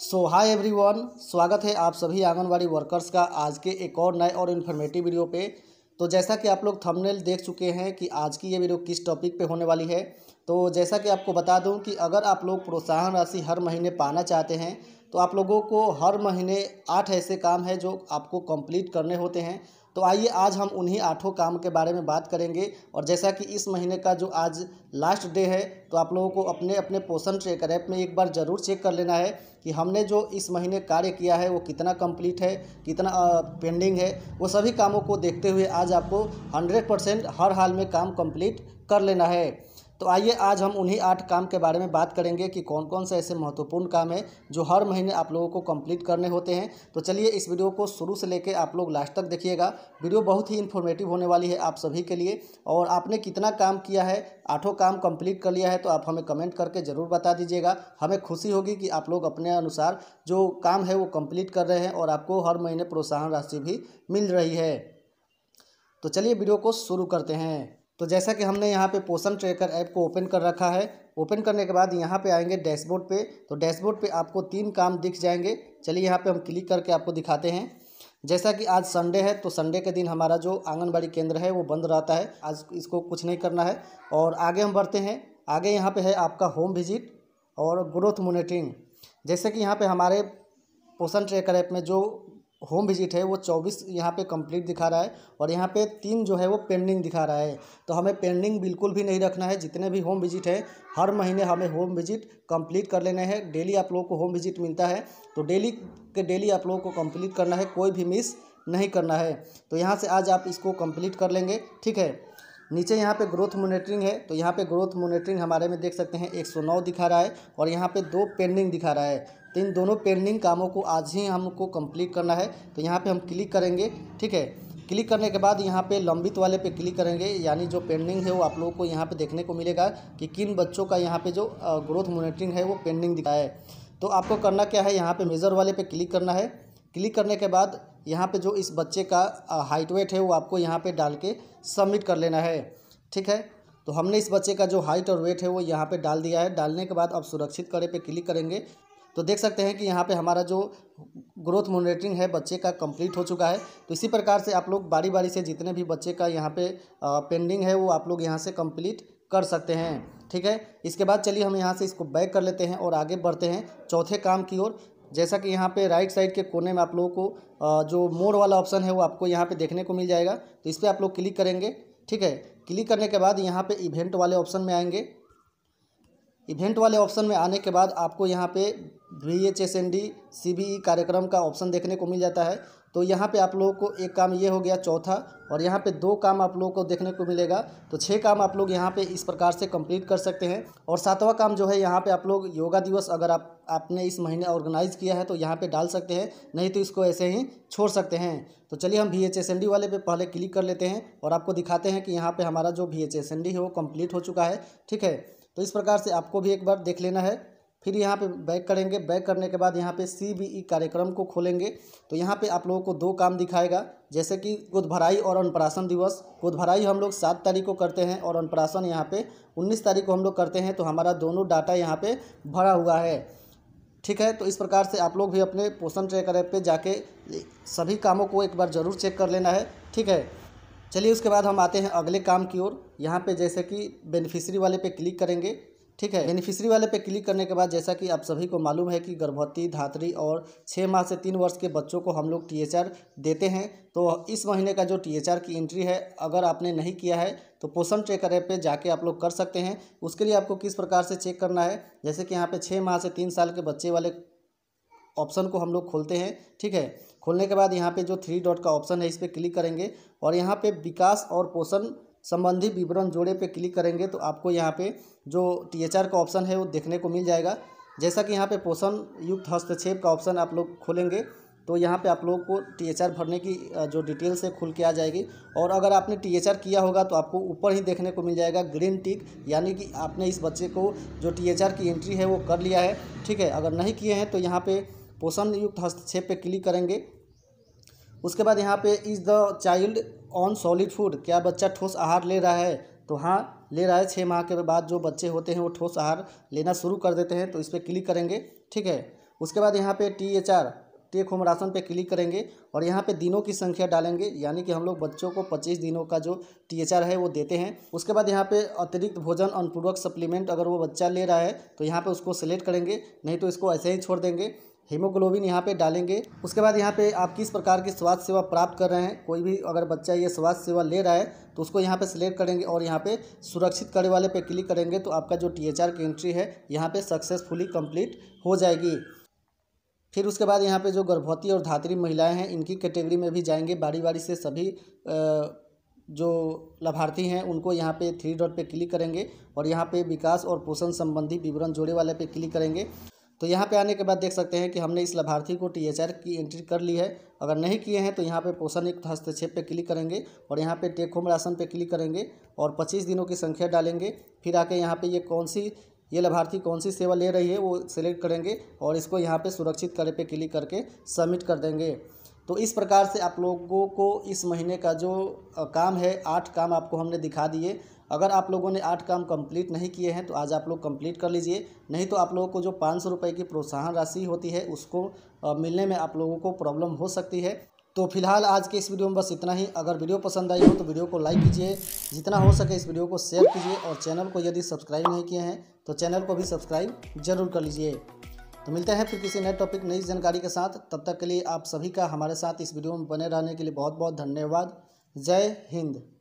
सो hi everyone स्वागत है आप सभी आंगनवाड़ी वर्कर्स का आज के एक और नए और इन्फॉर्मेटिव वीडियो पे तो जैसा कि आप लोग थंबनेल देख चुके हैं कि आज की ये वीडियो किस टॉपिक पे होने वाली है तो जैसा कि आपको बता दूं कि अगर आप लोग प्रोत्साहन राशि हर महीने पाना चाहते हैं तो आप लोगों को हर महीने आठ ऐसे काम है जो आपको कंप्लीट करने होते हैं तो आइए आज हम उन्हीं आठों काम के बारे में बात करेंगे और जैसा कि इस महीने का जो आज लास्ट डे है तो आप लोगों को अपने अपने पोषण ट्रेकर ऐप में एक बार ज़रूर चेक कर लेना है कि हमने जो इस महीने कार्य किया है वो कितना कंप्लीट है कितना पेंडिंग है वो सभी कामों को देखते हुए आज आपको हंड्रेड परसेंट हर हाल में काम कम्प्लीट कर लेना है तो आइए आज हम उन्हीं आठ काम के बारे में बात करेंगे कि कौन कौन से ऐसे महत्वपूर्ण काम है जो हर महीने आप लोगों को कंप्लीट करने होते हैं तो चलिए इस वीडियो को शुरू से लेकर आप लोग लास्ट तक देखिएगा वीडियो बहुत ही इन्फॉर्मेटिव होने वाली है आप सभी के लिए और आपने कितना काम किया है आठों काम कंप्लीट कर लिया है तो आप हमें कमेंट करके ज़रूर बता दीजिएगा हमें खुशी होगी कि आप लोग अपने अनुसार जो काम है वो कम्प्लीट कर रहे हैं और आपको हर महीने प्रोत्साहन राशि भी मिल रही है तो चलिए वीडियो को शुरू करते हैं तो जैसा कि हमने यहाँ पे पोषण ट्रेकर ऐप को ओपन कर रखा है ओपन करने के बाद यहाँ पे आएंगे डैशबोर्ड पे तो डैशबोर्ड पे आपको तीन काम दिख जाएंगे चलिए यहाँ पे हम क्लिक करके आपको दिखाते हैं जैसा कि आज संडे है तो संडे के दिन हमारा जो आंगनबाड़ी केंद्र है वो बंद रहता है आज इसको कुछ नहीं करना है और आगे हम बढ़ते हैं आगे यहाँ पर है आपका होम विजिट और ग्रोथ मोनिटरिंग जैसे कि यहाँ पर हमारे पोषण ट्रेकर ऐप में जो होम विजिट है वो चौबीस यहाँ पे कंप्लीट दिखा रहा है और यहाँ पे तीन जो है वो पेंडिंग दिखा रहा है तो हमें पेंडिंग बिल्कुल भी नहीं रखना है जितने भी होम विजिट है हर महीने हमें होम विजिट कंप्लीट कर लेने हैं डेली आप लोगों को होम विजिट मिलता है तो डेली के डेली आप लोगों को कंप्लीट करना है कोई भी मिस नहीं करना है तो यहाँ से आज आप इसको कम्प्लीट कर लेंगे ठीक है नीचे यहाँ पे ग्रोथ मोनिटरिंग है तो यहाँ पे ग्रोथ मोनिटरिंग हमारे में देख सकते हैं 109 दिखा रहा है और यहाँ पे दो पेंडिंग दिखा रहा है तो इन दोनों पेंडिंग कामों को आज ही हमको कंप्लीट करना है तो यहाँ पे हम क्लिक करेंगे ठीक है क्लिक करने के बाद यहाँ पे लंबित वाले पे क्लिक करेंगे यानी जो पेंडिंग है वो आप लोगों को यहाँ पे देखने को मिलेगा कि किन बच्चों का यहाँ पे जो ग्रोथ मोनिटरिंग है वो पेंडिंग दिखा है तो आपको करना क्या है यहाँ पे मेज़र वाले पे क्लिक करना है क्लिक करने के बाद यहाँ पे जो इस बच्चे का हाइट वेट है वो आपको यहाँ पर डाल के सबमिट कर लेना है ठीक है तो हमने इस बच्चे का जो हाइट और वेट है वो यहाँ पे डाल दिया है डालने के बाद आप सुरक्षित करे पे क्लिक करेंगे तो देख सकते हैं कि यहाँ पे हमारा जो ग्रोथ मॉनिटरिंग है बच्चे का कंप्लीट हो चुका है तो इसी प्रकार से आप लोग बारी बारी से जितने भी बच्चे का यहाँ पे पेंडिंग है वो आप लोग यहाँ से कंप्लीट कर सकते हैं ठीक है इसके बाद चलिए हम यहाँ से इसको बैक कर लेते हैं और आगे बढ़ते हैं चौथे काम की ओर जैसा कि यहाँ पे राइट साइड के कोने में आप लोगों को जो मोड वाला ऑप्शन है वो आपको यहाँ पे देखने को मिल जाएगा तो इस पर आप लोग क्लिक करेंगे ठीक है क्लिक करने के बाद यहाँ पे इवेंट वाले ऑप्शन में आएंगे इवेंट वाले ऑप्शन में आने के बाद आपको यहाँ पे V H S N D C B E कार्यक्रम का ऑप्शन देखने को मिल जाता है तो यहाँ पे आप लोगों को एक काम ये हो गया चौथा और यहाँ पे दो काम आप लोगों को देखने को मिलेगा तो छः काम आप लोग यहाँ पे इस प्रकार से कंप्लीट कर सकते हैं और सातवां काम जो है यहाँ पे आप लोग योगा दिवस अगर आप आपने इस महीने ऑर्गेनाइज़ किया है तो यहाँ पे डाल सकते हैं नहीं तो इसको ऐसे ही छोड़ सकते हैं तो चलिए हम V H S N D वाले पर पहले क्लिक कर लेते हैं और आपको दिखाते हैं कि यहाँ पर हमारा जो V H S N D है वो कम्प्लीट हो चुका है ठीक है तो इस प्रकार से आपको भी एक बार देख लेना है फिर यहाँ पे बैक करेंगे बैक करने के बाद यहाँ पे सी बी ई कार्यक्रम को खोलेंगे तो यहाँ पे आप लोगों को दो काम दिखाएगा जैसे कि गोदभराई और अनुप्राशन दिवस गोदभराई हम लोग सात तारीख को करते हैं और अनुप्राशन यहाँ पे उन्नीस तारीख को हम लोग करते हैं तो हमारा दोनों डाटा यहाँ पे भरा हुआ है ठीक है तो इस प्रकार से आप लोग भी अपने पोषण ट्रैकर ऐप पर जाके सभी कामों को एक बार ज़रूर चेक कर लेना है ठीक है चलिए उसके बाद हम आते हैं अगले काम की ओर यहाँ पे जैसे कि बेनिफिशरी वाले पे क्लिक करेंगे ठीक है बेनिफिशरी वाले पे क्लिक करने के बाद जैसा कि आप सभी को मालूम है कि गर्भवती धात्री और छः माह से तीन वर्ष के बच्चों को हम लोग आर देते हैं तो इस महीने का जो आर की एंट्री है अगर आपने नहीं किया है तो पोषण ट्रेकर ऐप पे जाके आप लोग कर सकते हैं उसके लिए आपको किस प्रकार से चेक करना है जैसे कि यहाँ पे छः माह से तीन साल के बच्चे वाले ऑप्शन को हम लोग खोलते हैं ठीक है खोलने के बाद यहाँ पे जो थ्री डॉट का ऑप्शन है इस पर क्लिक करेंगे और यहाँ पे विकास और पोषण संबंधी विवरण जोड़े पे क्लिक करेंगे तो आपको यहाँ पे जो टी का ऑप्शन है वो देखने को मिल जाएगा जैसा कि यहाँ पे पोषण युक्त हस्तक्षेप का ऑप्शन आप लोग खोलेंगे तो यहाँ पे आप लोग को टी भरने की जो डिटेल्स है खुल के आ जाएगी और अगर आपने टी किया होगा तो आपको ऊपर ही देखने को मिल जाएगा ग्रीन टिक यानी कि आपने इस बच्चे को जो टी की एंट्री है वो कर लिया है ठीक है अगर नहीं किए हैं तो यहाँ पर पोषण युक्त हस्तक्षेप पे क्लिक करेंगे उसके बाद यहाँ पे is the child on solid food क्या बच्चा ठोस आहार ले रहा है तो हाँ ले रहा है छः माह के बाद जो बच्चे होते हैं वो ठोस आहार लेना शुरू कर देते हैं तो इस पर क्लिक करेंगे ठीक है उसके बाद यहाँ पे T H R take home ration पे क्लिक करेंगे और यहाँ पे दिनों की संख्या डालेंगे यानी कि हम लोग बच्चों को 25 दिनों का जो टी एच आर है वो देते हैं उसके बाद यहाँ पे अतिरिक्त भोजन अनुपूरक सप्लीमेंट अगर वो बच्चा ले रहा है तो यहाँ पे उसको सेलेक्ट करेंगे नहीं तो इसको ऐसे ही छोड़ देंगे हीमोग्लोबिन यहाँ पे डालेंगे उसके बाद यहाँ पे आप किस प्रकार की स्वास्थ्य सेवा प्राप्त कर रहे हैं कोई भी अगर बच्चा ये स्वास्थ्य सेवा ले रहा है तो उसको यहाँ पे सिलेक्ट करेंगे और यहाँ पे सुरक्षित करे वाले पे क्लिक करेंगे तो आपका जो टी की एंट्री है यहाँ पे सक्सेसफुली कंप्लीट हो जाएगी फिर उसके बाद यहाँ पर जो गर्भवती और धात्री महिलाएँ हैं इनकी कैटेगरी में भी जाएंगे बारी बारी से सभी जो लाभार्थी हैं उनको यहाँ पर थ्री डॉट पर क्लिक करेंगे और यहाँ पर विकास और पोषण संबंधी विवरण जोड़े वाले पर क्लिक करेंगे तो यहाँ पे आने के बाद देख सकते हैं कि हमने इस लाभार्थी को टी की एंट्री कर ली है अगर नहीं किए हैं तो यहाँ पे पोषण युक्त हस्तक्षेप पे क्लिक करेंगे और यहाँ पे टेक होम राशन पे क्लिक करेंगे और 25 दिनों की संख्या डालेंगे फिर आके यहाँ पे ये कौन सी ये लाभार्थी कौन सी सेवा ले रही है वो सिलेक्ट करेंगे और इसको यहाँ पर सुरक्षित करे पर क्लिक करके सबमिट कर देंगे तो इस प्रकार से आप लोगों को इस महीने का जो काम है आठ काम आपको हमने दिखा दिए अगर आप लोगों ने आठ काम कंप्लीट नहीं किए हैं तो आज आप लोग कंप्लीट कर लीजिए नहीं तो आप लोगों को जो पाँच सौ रुपये की प्रोत्साहन राशि होती है उसको मिलने में आप लोगों को प्रॉब्लम हो सकती है तो फिलहाल आज के इस वीडियो में बस इतना ही अगर वीडियो पसंद आई हो तो वीडियो को लाइक कीजिए जितना हो सके इस वीडियो को शेयर कीजिए और चैनल को यदि सब्सक्राइब नहीं किए हैं तो चैनल को भी सब्सक्राइब जरूर कर लीजिए तो मिलते हैं फिर किसी नए टॉपिक नई जानकारी के साथ तब तक के लिए आप सभी का हमारे साथ इस वीडियो में बने रहने के लिए बहुत बहुत धन्यवाद जय हिंद